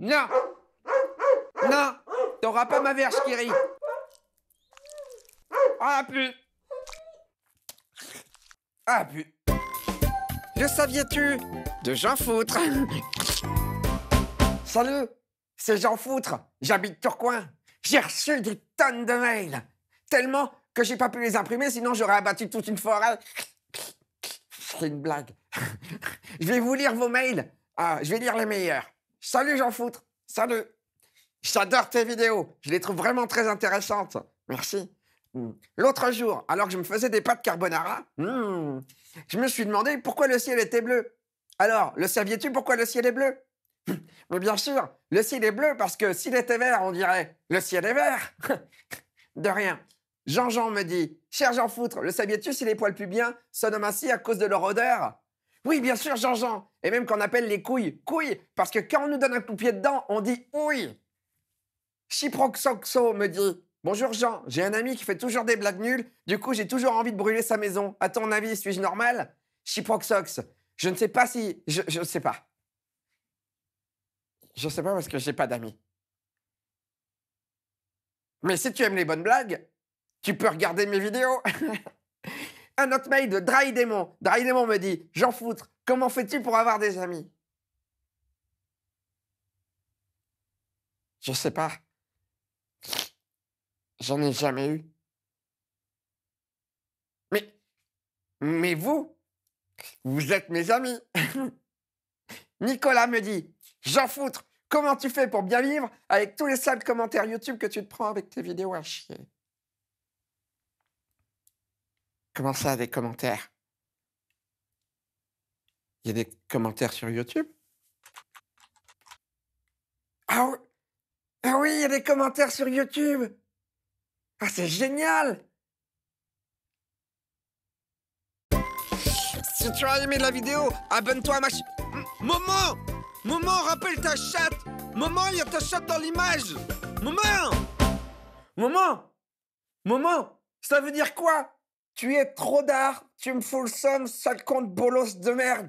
Non Non T'auras pas ma verge, Kiri Ah, pu Ah, pu Le saviez-tu De Jean Foutre Salut C'est Jean Foutre J'habite Tourcoing J'ai reçu des tonnes de mails Tellement que j'ai pas pu les imprimer, sinon j'aurais abattu toute une forêt C'est une blague Je vais vous lire vos mails ah, je vais lire les meilleurs. Salut Jean Foutre Salut J'adore tes vidéos, je les trouve vraiment très intéressantes. Merci. Hmm. L'autre jour, alors que je me faisais des pâtes carbonara, hmm, je me suis demandé pourquoi le ciel était bleu. Alors, le saviez-tu pourquoi le ciel est bleu Mais bien sûr, le ciel est bleu parce que s'il était vert, on dirait le ciel est vert. de rien. Jean-Jean me dit Cher Jean Foutre, le saviez-tu si les poils pubiens se ainsi à cause de leur odeur oui, bien sûr, Jean-Jean. Et même qu'on appelle les couilles couilles, parce que quand on nous donne un coup de pied dedans, on dit oui. Chiproxoxo me dit Bonjour Jean, j'ai un ami qui fait toujours des blagues nulles, du coup j'ai toujours envie de brûler sa maison. À ton avis, suis-je normal Chiproxox, je ne sais pas si. Je, ne sais pas. Je ne sais pas parce que j'ai pas d'amis. Mais si tu aimes les bonnes blagues, tu peux regarder mes vidéos. un autre mail de Dry Demon. Dry Démon me dit J'en foutre, comment fais-tu pour avoir des amis Je sais pas. J'en ai jamais eu. Mais. Mais vous Vous êtes mes amis Nicolas me dit J'en foutre, comment tu fais pour bien vivre avec tous les sales commentaires YouTube que tu te prends avec tes vidéos à chier Comment ça, des commentaires Il y a des commentaires sur YouTube ah, ah, oui, il y a des commentaires sur YouTube Ah, c'est génial Si tu as aimé la vidéo, abonne-toi à ma moment, moment Maman, rappelle ta chatte Moment, il y a ta chatte dans l'image Moment, moment, moment, Ça veut dire quoi tu es trop d'art, tu me fous le somme, sale compte bolos de merde.